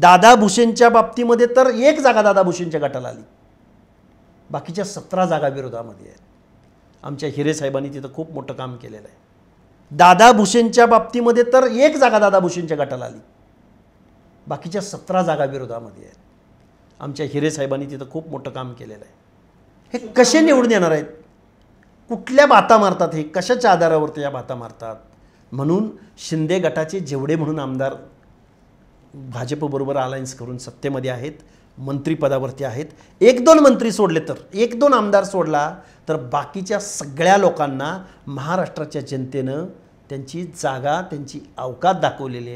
दादा भुसेंच्या बाबतीमध्ये तर एक जागा दादा भुसेंच्या गटाला आली बाकीच्या सतरा जागा विरोधामध्ये आहेत आमच्या हिरेसाहेबांनी तिथं खूप मोठं काम केलेलं आहे दादा भुसेंच्या बाबतीमध्ये तर एक जागा दादा भुसेंच्या गटाला आली बाकीच्या सतरा जागा विरोधामध्ये आहेत आमच्या हिरेसाहेबांनी तिथं खूप मोठं काम केलेलं आहे हे कसे निवडून येणार आहेत कुठल्या बाता मारतात हे कशाच्या आधारावरती या बाता मारतात म्हणून शिंदे गटाचे जेवढे म्हणून आमदार भाजपबरोबर अलायन्स करून सत्तेमध्ये आहेत मंत्रीपदावरती आहेत एक दोन मंत्री सोडले तर एक दोन आमदार सोडला तर बाकीच्या सगळ्या लोकांना महाराष्ट्राच्या जनतेनं त्यांची जागा त्यांची अवकात दाखवलेली आहे